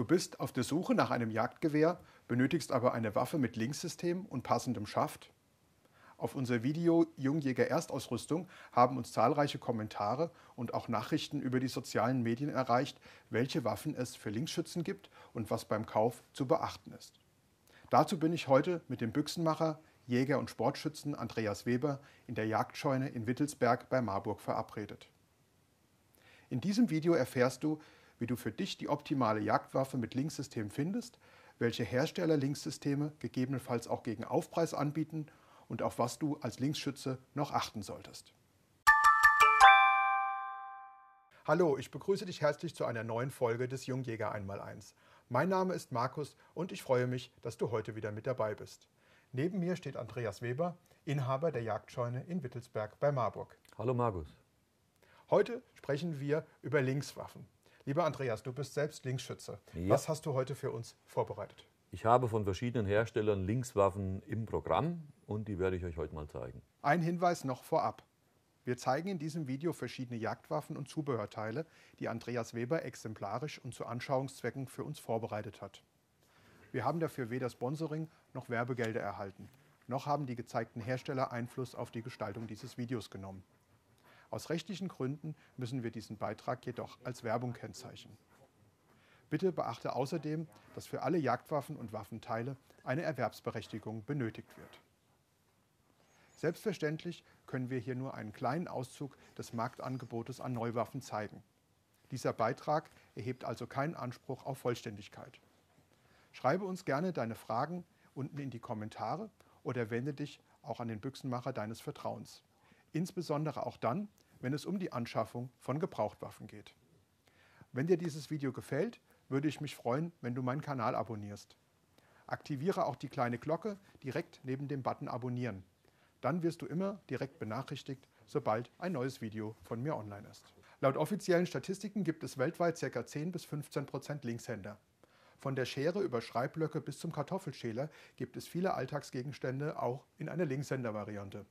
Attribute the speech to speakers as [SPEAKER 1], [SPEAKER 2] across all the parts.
[SPEAKER 1] Du bist auf der Suche nach einem Jagdgewehr, benötigst aber eine Waffe mit Linksystem und passendem Schaft? Auf unser Video Jungjäger Erstausrüstung haben uns zahlreiche Kommentare und auch Nachrichten über die sozialen Medien erreicht, welche Waffen es für Linksschützen gibt und was beim Kauf zu beachten ist. Dazu bin ich heute mit dem Büchsenmacher, Jäger und Sportschützen Andreas Weber in der Jagdscheune in Wittelsberg bei Marburg verabredet. In diesem Video erfährst du, wie du für dich die optimale Jagdwaffe mit Linksystem findest, welche Hersteller Linksysteme gegebenenfalls auch gegen Aufpreis anbieten und auf was du als Linksschütze noch achten solltest. Hallo, ich begrüße dich herzlich zu einer neuen Folge des Jungjäger einmal eins. Mein Name ist Markus und ich freue mich, dass du heute wieder mit dabei bist. Neben mir steht Andreas Weber, Inhaber der Jagdscheune in Wittelsberg bei Marburg. Hallo Markus. Heute sprechen wir über Linkswaffen. Lieber Andreas, du bist selbst Linksschütze. Ja. Was hast du heute für uns vorbereitet?
[SPEAKER 2] Ich habe von verschiedenen Herstellern Linkswaffen im Programm und die werde ich euch heute mal zeigen. Ein Hinweis noch vorab. Wir zeigen in diesem
[SPEAKER 1] Video verschiedene Jagdwaffen und Zubehörteile, die Andreas Weber exemplarisch und zu Anschauungszwecken für uns vorbereitet hat. Wir haben dafür weder Sponsoring noch Werbegelder erhalten, noch haben die gezeigten Hersteller Einfluss auf die Gestaltung dieses Videos genommen. Aus rechtlichen Gründen müssen wir diesen Beitrag jedoch als Werbung kennzeichnen. Bitte beachte außerdem, dass für alle Jagdwaffen und Waffenteile eine Erwerbsberechtigung benötigt wird. Selbstverständlich können wir hier nur einen kleinen Auszug des Marktangebotes an Neuwaffen zeigen. Dieser Beitrag erhebt also keinen Anspruch auf Vollständigkeit. Schreibe uns gerne deine Fragen unten in die Kommentare oder wende dich auch an den Büchsenmacher deines Vertrauens insbesondere auch dann, wenn es um die Anschaffung von Gebrauchtwaffen geht. Wenn dir dieses Video gefällt, würde ich mich freuen, wenn du meinen Kanal abonnierst. Aktiviere auch die kleine Glocke direkt neben dem Button Abonnieren. Dann wirst du immer direkt benachrichtigt, sobald ein neues Video von mir online ist. Laut offiziellen Statistiken gibt es weltweit ca. 10 bis 15 Prozent Linkshänder. Von der Schere über Schreibblöcke bis zum Kartoffelschäler gibt es viele Alltagsgegenstände auch in einer Linkshänder-Variante.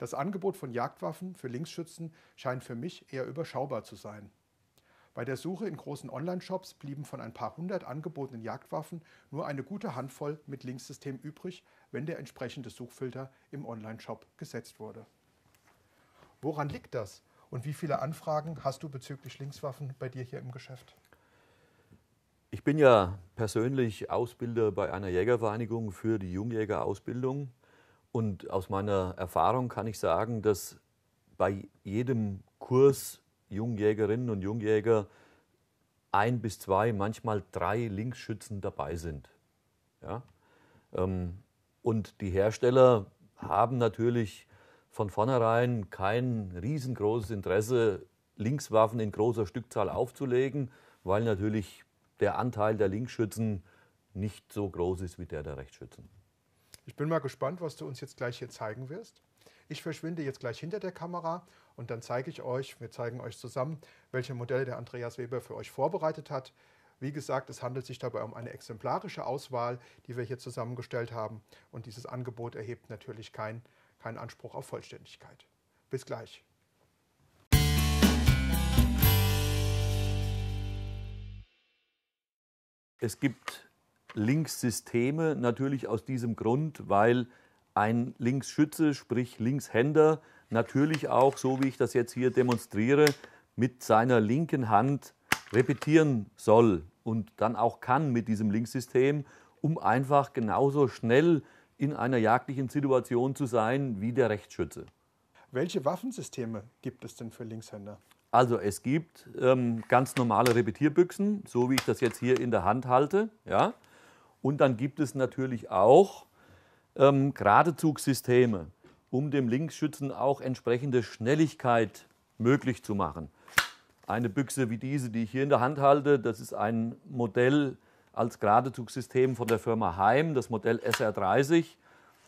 [SPEAKER 1] Das Angebot von Jagdwaffen für Linksschützen scheint für mich eher überschaubar zu sein. Bei der Suche in großen Online-Shops blieben von ein paar hundert angebotenen Jagdwaffen nur eine gute Handvoll mit Linksystem übrig, wenn der entsprechende Suchfilter im Online-Shop gesetzt wurde. Woran liegt das und wie viele Anfragen hast du bezüglich Linkswaffen bei dir hier im Geschäft?
[SPEAKER 2] Ich bin ja persönlich Ausbilder bei einer Jägervereinigung für die Jungjägerausbildung und aus meiner Erfahrung kann ich sagen, dass bei jedem Kurs Jungjägerinnen und Jungjäger ein bis zwei, manchmal drei Linksschützen dabei sind. Ja? Ähm, und die Hersteller haben natürlich von vornherein kein riesengroßes Interesse, Linkswaffen in großer Stückzahl aufzulegen, weil natürlich der Anteil der Linksschützen nicht so groß ist wie der der Rechtsschützen.
[SPEAKER 1] Ich bin mal gespannt, was du uns jetzt gleich hier zeigen wirst. Ich verschwinde jetzt gleich hinter der Kamera und dann zeige ich euch, wir zeigen euch zusammen, welche Modelle der Andreas Weber für euch vorbereitet hat. Wie gesagt, es handelt sich dabei um eine exemplarische Auswahl, die wir hier zusammengestellt haben und dieses Angebot erhebt natürlich keinen kein Anspruch auf Vollständigkeit. Bis gleich.
[SPEAKER 2] Es gibt Linkssysteme natürlich aus diesem Grund, weil ein Linksschütze, sprich Linkshänder, natürlich auch, so wie ich das jetzt hier demonstriere, mit seiner linken Hand repetieren soll und dann auch kann mit diesem Linksystem, um einfach genauso schnell in einer jagdlichen Situation zu sein wie der Rechtsschütze.
[SPEAKER 1] Welche Waffensysteme gibt es denn für
[SPEAKER 2] Linkshänder? Also es gibt ähm, ganz normale Repetierbüchsen, so wie ich das jetzt hier in der Hand halte. Ja? Und dann gibt es natürlich auch ähm, Geradezugsysteme, um dem Linksschützen auch entsprechende Schnelligkeit möglich zu machen. Eine Büchse wie diese, die ich hier in der Hand halte, das ist ein Modell als Geradezugsystem von der Firma Heim, das Modell SR30.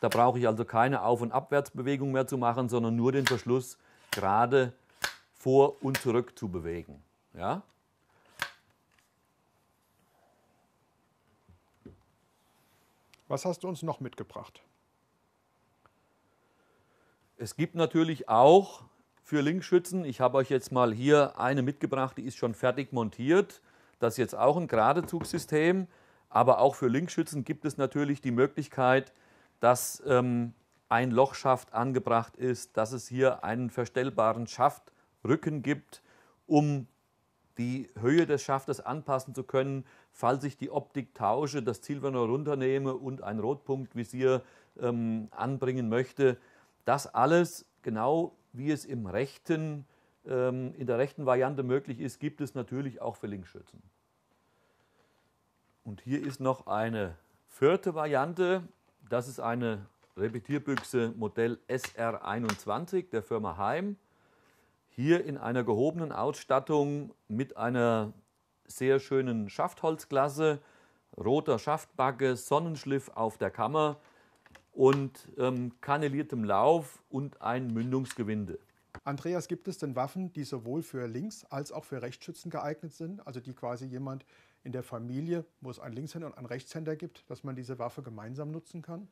[SPEAKER 2] Da brauche ich also keine Auf- und Abwärtsbewegung mehr zu machen, sondern nur den Verschluss gerade vor und zurück zu bewegen. Ja? Was hast du uns noch mitgebracht? Es gibt natürlich auch für Linkschützen, ich habe euch jetzt mal hier eine mitgebracht, die ist schon fertig montiert. Das ist jetzt auch ein gerade Zugsystem, aber auch für Linkschützen gibt es natürlich die Möglichkeit, dass ähm, ein Lochschaft angebracht ist, dass es hier einen verstellbaren Schaftrücken gibt, um die Höhe des Schaftes anpassen zu können falls ich die Optik tausche, das Silberne runternehme und ein Rotpunktvisier ähm, anbringen möchte. Das alles, genau wie es im rechten, ähm, in der rechten Variante möglich ist, gibt es natürlich auch für Linksschützen. Und hier ist noch eine vierte Variante. Das ist eine Repetierbüchse Modell SR21 der Firma Heim. Hier in einer gehobenen Ausstattung mit einer sehr schönen Schaftholzklasse, roter Schaftbacke, Sonnenschliff auf der Kammer und ähm, kanneliertem Lauf und ein Mündungsgewinde.
[SPEAKER 1] Andreas, gibt es denn Waffen, die sowohl für Links- als auch für Rechtsschützen geeignet sind? Also die quasi jemand in der Familie, wo es einen Linkshänder und einen Rechtshänder gibt, dass man diese Waffe gemeinsam nutzen kann?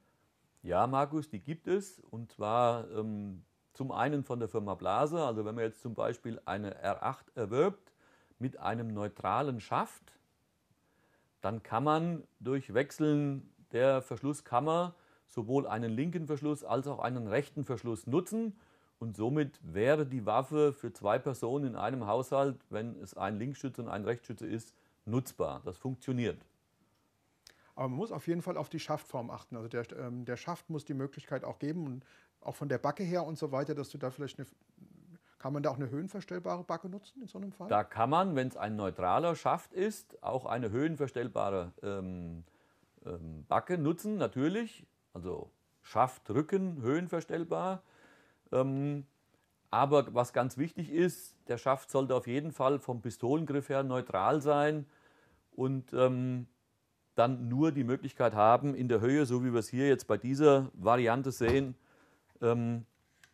[SPEAKER 2] Ja, Markus, die gibt es. Und zwar ähm, zum einen von der Firma Blase. Also wenn man jetzt zum Beispiel eine R8 erwirbt, mit einem neutralen Schaft, dann kann man durch Wechseln der Verschlusskammer sowohl einen linken Verschluss als auch einen rechten Verschluss nutzen und somit wäre die Waffe für zwei Personen in einem Haushalt, wenn es ein Linksschütze und ein Rechtsschütze ist, nutzbar. Das funktioniert.
[SPEAKER 1] Aber man muss auf jeden Fall auf die Schaftform achten. Also der, ähm, der Schaft muss die Möglichkeit auch geben und auch von der Backe her und so weiter, dass du da vielleicht eine, kann man da auch eine höhenverstellbare Backe nutzen in so einem Fall? Da
[SPEAKER 2] kann man, wenn es ein neutraler Schaft ist, auch eine höhenverstellbare ähm, ähm, Backe nutzen, natürlich. Also Schaft, Rücken, höhenverstellbar. Ähm, aber was ganz wichtig ist, der Schaft sollte auf jeden Fall vom Pistolengriff her neutral sein und ähm, dann nur die Möglichkeit haben, in der Höhe, so wie wir es hier jetzt bei dieser Variante sehen, ähm,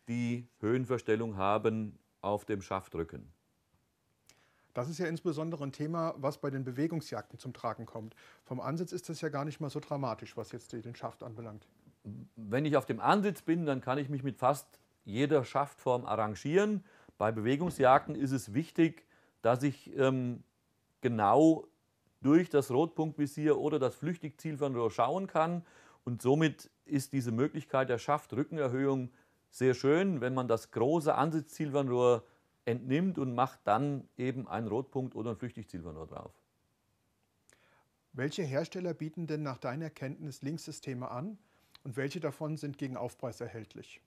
[SPEAKER 2] die Höhenverstellung haben auf dem Schaftrücken.
[SPEAKER 1] Das ist ja insbesondere ein Thema, was bei den Bewegungsjagden zum Tragen kommt. Vom Ansitz ist das ja gar nicht mal so dramatisch, was jetzt den Schaft anbelangt.
[SPEAKER 2] Wenn ich auf dem Ansitz bin, dann kann ich mich mit fast jeder Schaftform arrangieren. Bei Bewegungsjagden ist es wichtig, dass ich ähm, genau durch das Rotpunktvisier oder das Flüchtigzielfernrohr schauen kann. Und somit ist diese Möglichkeit der Schaftrückenerhöhung sehr schön, wenn man das große Ansitzsilbernrohr entnimmt und macht dann eben einen Rotpunkt oder ein Flüchtigsilbernrohr drauf.
[SPEAKER 1] Welche Hersteller bieten denn nach deiner Kenntnis Linksysteme an und welche davon sind gegen Aufpreis erhältlich?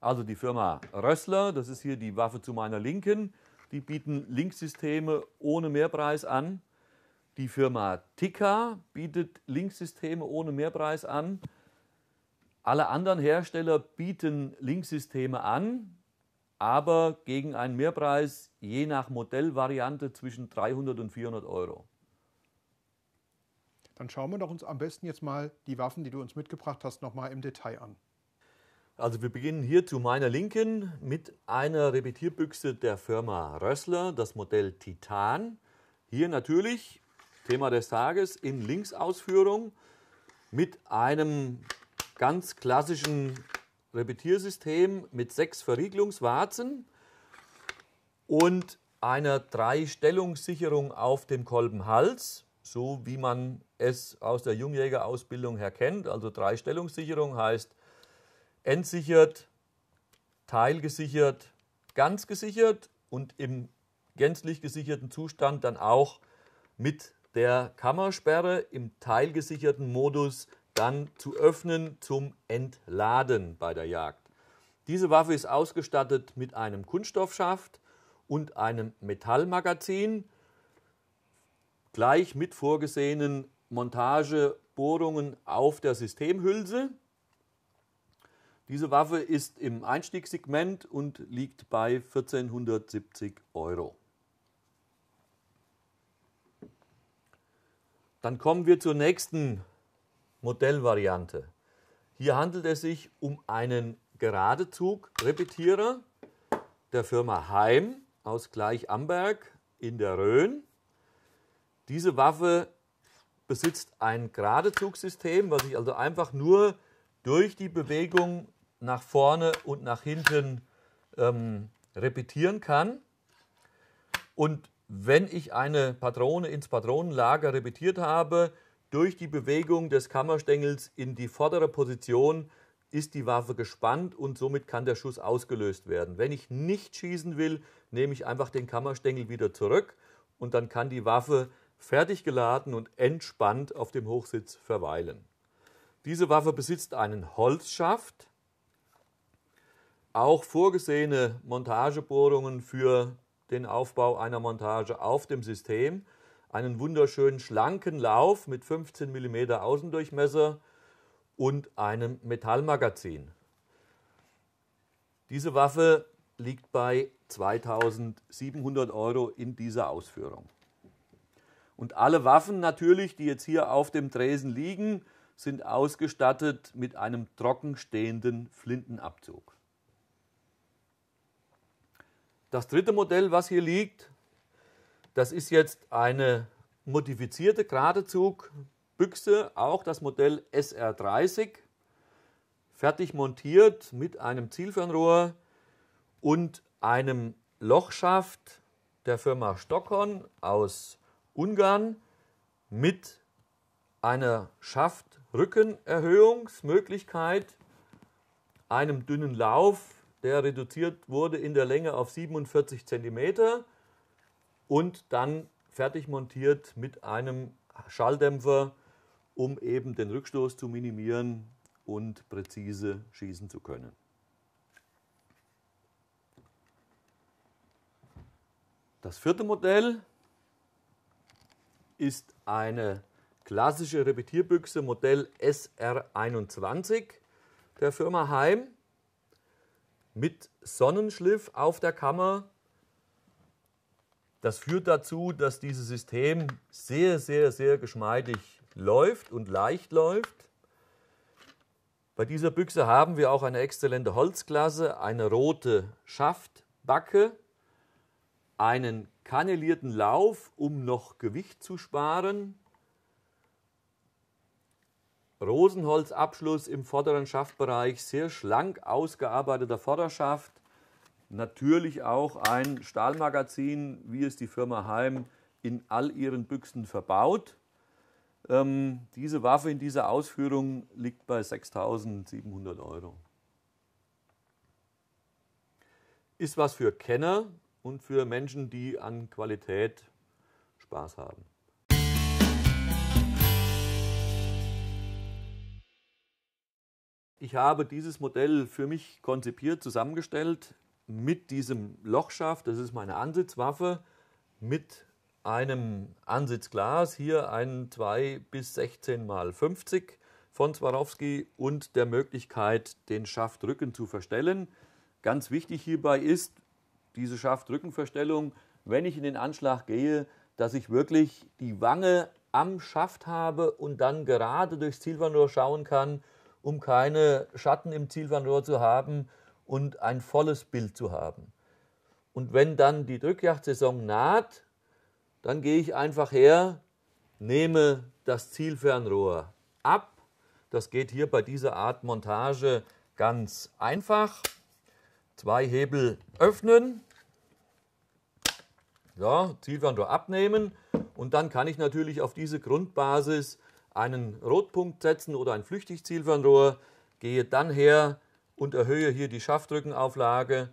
[SPEAKER 2] Also die Firma Rössler, das ist hier die Waffe zu meiner Linken, die bieten Linksysteme ohne Mehrpreis an. Die Firma Ticker bietet Linksysteme ohne Mehrpreis an. Alle anderen Hersteller bieten Linksysteme an, aber gegen einen Mehrpreis je nach Modellvariante zwischen 300 und 400 Euro.
[SPEAKER 1] Dann schauen wir doch uns am besten jetzt mal die Waffen, die du uns mitgebracht hast, nochmal im Detail an.
[SPEAKER 2] Also wir beginnen hier zu meiner Linken mit einer Repetierbüchse der Firma Rössler, das Modell Titan. Hier natürlich, Thema des Tages, in Linksausführung mit einem ganz klassischen Repetiersystem mit sechs Verriegelungswarzen und einer Dreistellungssicherung auf dem Kolbenhals, so wie man es aus der Jungjägerausbildung her kennt. Also Dreistellungssicherung heißt entsichert, teilgesichert, ganz gesichert und im gänzlich gesicherten Zustand dann auch mit der Kammersperre im teilgesicherten Modus dann zu öffnen zum Entladen bei der Jagd. Diese Waffe ist ausgestattet mit einem Kunststoffschaft und einem Metallmagazin, gleich mit vorgesehenen Montagebohrungen auf der Systemhülse. Diese Waffe ist im Einstiegssegment und liegt bei 1470 Euro. Dann kommen wir zur nächsten Modellvariante. Hier handelt es sich um einen Geradezug-Repetierer der Firma Heim aus Gleich-Amberg in der Rhön. Diese Waffe besitzt ein Geradezugsystem, was ich also einfach nur durch die Bewegung nach vorne und nach hinten ähm, repetieren kann. Und wenn ich eine Patrone ins Patronenlager repetiert habe, durch die Bewegung des Kammerstängels in die vordere Position ist die Waffe gespannt und somit kann der Schuss ausgelöst werden. Wenn ich nicht schießen will, nehme ich einfach den Kammerstängel wieder zurück und dann kann die Waffe fertig geladen und entspannt auf dem Hochsitz verweilen. Diese Waffe besitzt einen Holzschaft, auch vorgesehene Montagebohrungen für den Aufbau einer Montage auf dem System einen wunderschönen schlanken Lauf mit 15 mm Außendurchmesser und einem Metallmagazin. Diese Waffe liegt bei 2700 Euro in dieser Ausführung. Und alle Waffen natürlich, die jetzt hier auf dem Tresen liegen, sind ausgestattet mit einem trockenstehenden Flintenabzug. Das dritte Modell, was hier liegt, das ist jetzt eine modifizierte Geradezugbüchse, auch das Modell SR30, fertig montiert mit einem Zielfernrohr und einem Lochschaft der Firma Stockhorn aus Ungarn mit einer Schaftrückenerhöhungsmöglichkeit, einem dünnen Lauf, der reduziert wurde in der Länge auf 47 cm und dann fertig montiert mit einem Schalldämpfer, um eben den Rückstoß zu minimieren und präzise schießen zu können. Das vierte Modell ist eine klassische Repetierbüchse Modell SR21 der Firma Heim mit Sonnenschliff auf der Kammer das führt dazu, dass dieses System sehr, sehr, sehr geschmeidig läuft und leicht läuft. Bei dieser Büchse haben wir auch eine exzellente Holzklasse, eine rote Schaftbacke, einen kannelierten Lauf, um noch Gewicht zu sparen, Rosenholzabschluss im vorderen Schaftbereich, sehr schlank ausgearbeiteter Vorderschaft, natürlich auch ein Stahlmagazin, wie es die Firma Heim in all ihren Büchsen verbaut. Ähm, diese Waffe in dieser Ausführung liegt bei 6.700 Euro. Ist was für Kenner und für Menschen, die an Qualität Spaß haben. Ich habe dieses Modell für mich konzipiert, zusammengestellt, mit diesem Lochschaft, das ist meine Ansitzwaffe, mit einem Ansitzglas, hier ein 2 bis 16 mal 50 von Swarovski und der Möglichkeit, den Schaftrücken zu verstellen. Ganz wichtig hierbei ist diese Schaftrückenverstellung, wenn ich in den Anschlag gehe, dass ich wirklich die Wange am Schaft habe und dann gerade durchs Zielfernrohr schauen kann, um keine Schatten im Zielfernrohr zu haben und ein volles Bild zu haben. Und wenn dann die Drückjagdsaison naht, dann gehe ich einfach her, nehme das Zielfernrohr ab. Das geht hier bei dieser Art Montage ganz einfach. Zwei Hebel öffnen, ja, Zielfernrohr abnehmen und dann kann ich natürlich auf diese Grundbasis einen Rotpunkt setzen oder ein Flüchtigzielfernrohr, gehe dann her, und erhöhe hier die Schaftrückenauflage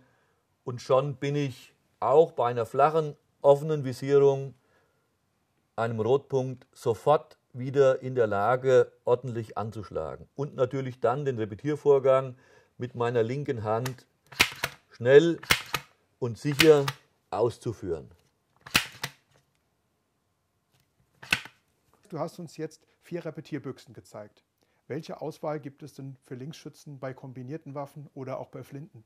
[SPEAKER 2] und schon bin ich auch bei einer flachen, offenen Visierung, einem Rotpunkt, sofort wieder in der Lage, ordentlich anzuschlagen. Und natürlich dann den Repetiervorgang mit meiner linken Hand schnell und sicher auszuführen.
[SPEAKER 1] Du hast uns jetzt vier Repetierbüchsen gezeigt. Welche Auswahl gibt es denn für Linksschützen bei kombinierten Waffen oder auch bei Flinten?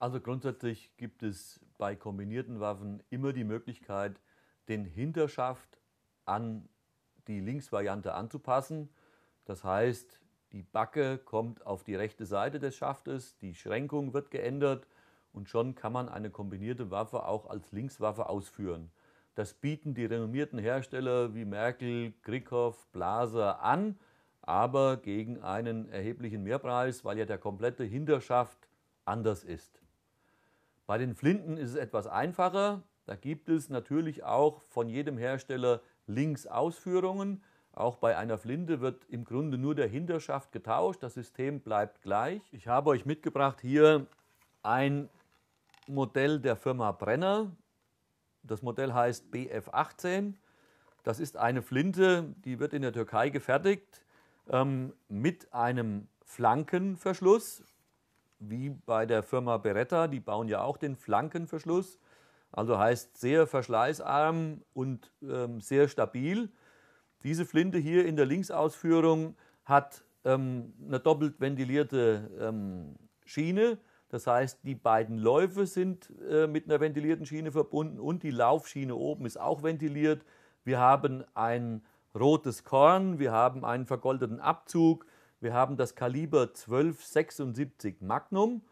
[SPEAKER 2] Also grundsätzlich gibt es bei kombinierten Waffen immer die Möglichkeit, den Hinterschaft an die Linksvariante anzupassen. Das heißt, die Backe kommt auf die rechte Seite des Schaftes, die Schränkung wird geändert und schon kann man eine kombinierte Waffe auch als Linkswaffe ausführen. Das bieten die renommierten Hersteller wie Merkel, Grickhoff, Blaser an aber gegen einen erheblichen Mehrpreis, weil ja der komplette Hinterschaft anders ist. Bei den Flinten ist es etwas einfacher. Da gibt es natürlich auch von jedem Hersteller Linksausführungen. Auch bei einer Flinte wird im Grunde nur der Hinterschaft getauscht. Das System bleibt gleich. Ich habe euch mitgebracht hier ein Modell der Firma Brenner. Das Modell heißt BF18. Das ist eine Flinte, die wird in der Türkei gefertigt ähm, mit einem Flankenverschluss, wie bei der Firma Beretta, die bauen ja auch den Flankenverschluss, also heißt sehr verschleißarm und ähm, sehr stabil. Diese Flinte hier in der Linksausführung hat ähm, eine doppelt ventilierte ähm, Schiene, das heißt die beiden Läufe sind äh, mit einer ventilierten Schiene verbunden und die Laufschiene oben ist auch ventiliert. Wir haben ein rotes Korn, wir haben einen vergoldeten Abzug, wir haben das Kaliber 1276 Magnum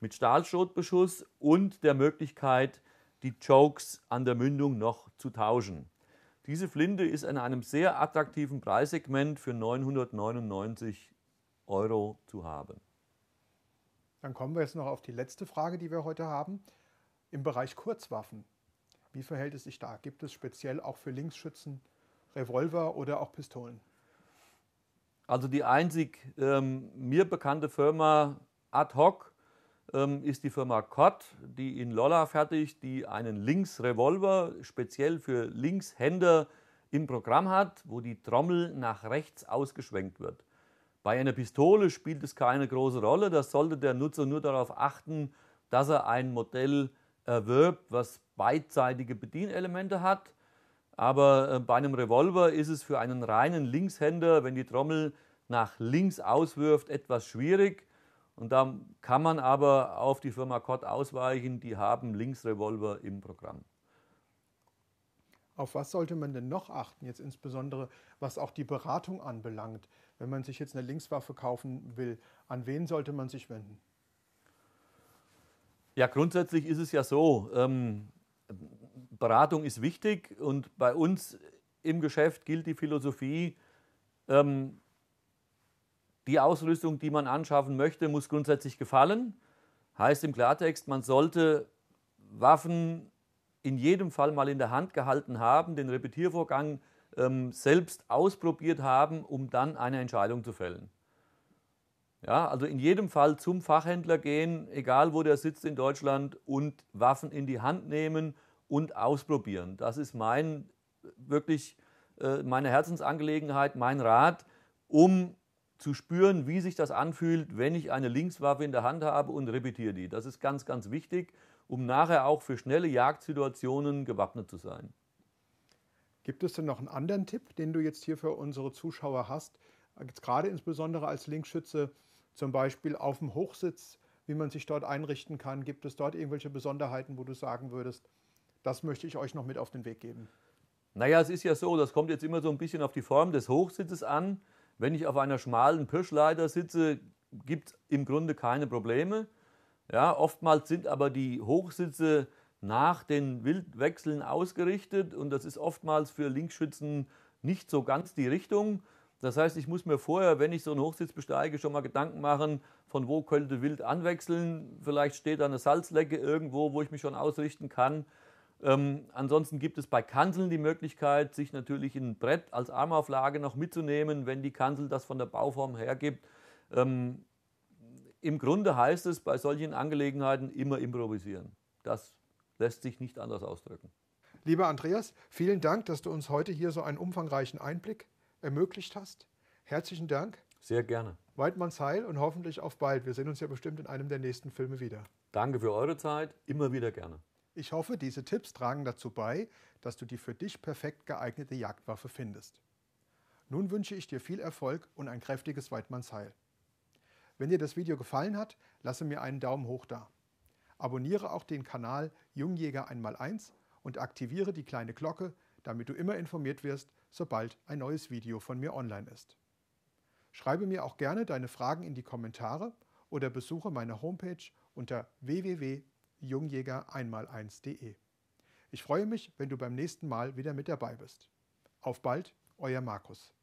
[SPEAKER 2] mit Stahlschrotbeschuss und der Möglichkeit, die Chokes an der Mündung noch zu tauschen. Diese Flinte ist an einem sehr attraktiven Preissegment für 999 Euro zu haben.
[SPEAKER 1] Dann kommen wir jetzt noch auf die letzte Frage, die wir heute haben. Im Bereich Kurzwaffen, wie verhält es sich da? Gibt es speziell auch für Linksschützen Revolver oder auch Pistolen.
[SPEAKER 2] Also die einzig ähm, mir bekannte Firma ad hoc ähm, ist die Firma Kott, die in Lolla fertigt, die einen Linksrevolver speziell für Linkshänder im Programm hat, wo die Trommel nach rechts ausgeschwenkt wird. Bei einer Pistole spielt es keine große Rolle, da sollte der Nutzer nur darauf achten, dass er ein Modell erwirbt, was beidseitige Bedienelemente hat aber äh, bei einem Revolver ist es für einen reinen Linkshänder, wenn die Trommel nach links auswirft, etwas schwierig. Und da kann man aber auf die Firma Kott ausweichen, die haben Linksrevolver im Programm.
[SPEAKER 1] Auf was sollte man denn noch achten, jetzt insbesondere was auch die Beratung anbelangt? Wenn man sich jetzt eine Linkswaffe kaufen will, an wen sollte man sich wenden?
[SPEAKER 2] Ja, grundsätzlich ist es ja so, ähm, Beratung ist wichtig und bei uns im Geschäft gilt die Philosophie, ähm, die Ausrüstung, die man anschaffen möchte, muss grundsätzlich gefallen. Heißt im Klartext, man sollte Waffen in jedem Fall mal in der Hand gehalten haben, den Repetiervorgang ähm, selbst ausprobiert haben, um dann eine Entscheidung zu fällen. Ja, also in jedem Fall zum Fachhändler gehen, egal wo der sitzt in Deutschland, und Waffen in die Hand nehmen und ausprobieren. Das ist mein wirklich äh, meine Herzensangelegenheit, mein Rat, um zu spüren, wie sich das anfühlt, wenn ich eine Linkswaffe in der Hand habe und repetiere die. Das ist ganz, ganz wichtig, um nachher auch für schnelle Jagdsituationen gewappnet zu sein.
[SPEAKER 1] Gibt es denn noch einen anderen Tipp, den du jetzt hier für unsere Zuschauer hast? Jetzt gerade insbesondere als Linksschütze zum Beispiel auf dem Hochsitz, wie man sich dort einrichten kann. Gibt es dort irgendwelche Besonderheiten, wo du sagen würdest, das möchte ich euch noch mit auf den Weg geben.
[SPEAKER 2] Naja, es ist ja so, das kommt jetzt immer so ein bisschen auf die Form des Hochsitzes an. Wenn ich auf einer schmalen Pirschleiter sitze, gibt es im Grunde keine Probleme. Ja, oftmals sind aber die Hochsitze nach den Wildwechseln ausgerichtet und das ist oftmals für Linksschützen nicht so ganz die Richtung. Das heißt, ich muss mir vorher, wenn ich so einen Hochsitz besteige, schon mal Gedanken machen, von wo könnte Wild anwechseln. Vielleicht steht da eine Salzlecke irgendwo, wo ich mich schon ausrichten kann. Ähm, ansonsten gibt es bei Kanzeln die Möglichkeit, sich natürlich ein Brett als Armauflage noch mitzunehmen, wenn die Kanzel das von der Bauform hergibt. Ähm, Im Grunde heißt es bei solchen Angelegenheiten immer improvisieren. Das lässt sich nicht anders ausdrücken.
[SPEAKER 1] Lieber Andreas, vielen Dank, dass du uns heute hier so einen umfangreichen Einblick ermöglicht hast. Herzlichen Dank. Sehr gerne. Weidmanns Heil und hoffentlich auf bald. Wir sehen uns ja bestimmt in einem der nächsten Filme wieder.
[SPEAKER 2] Danke für eure Zeit, immer wieder gerne. Ich hoffe, diese Tipps
[SPEAKER 1] tragen dazu bei, dass du die für dich perfekt geeignete Jagdwaffe findest. Nun wünsche ich dir viel Erfolg und ein kräftiges Weidmannsheil. Wenn dir das Video gefallen hat, lasse mir einen Daumen hoch da. Abonniere auch den Kanal Jungjäger einmal x 1 und aktiviere die kleine Glocke, damit du immer informiert wirst, sobald ein neues Video von mir online ist. Schreibe mir auch gerne deine Fragen in die Kommentare oder besuche meine Homepage unter www jungjäger1x1.de. Ich freue mich, wenn du beim nächsten Mal wieder mit dabei bist. Auf bald, euer Markus.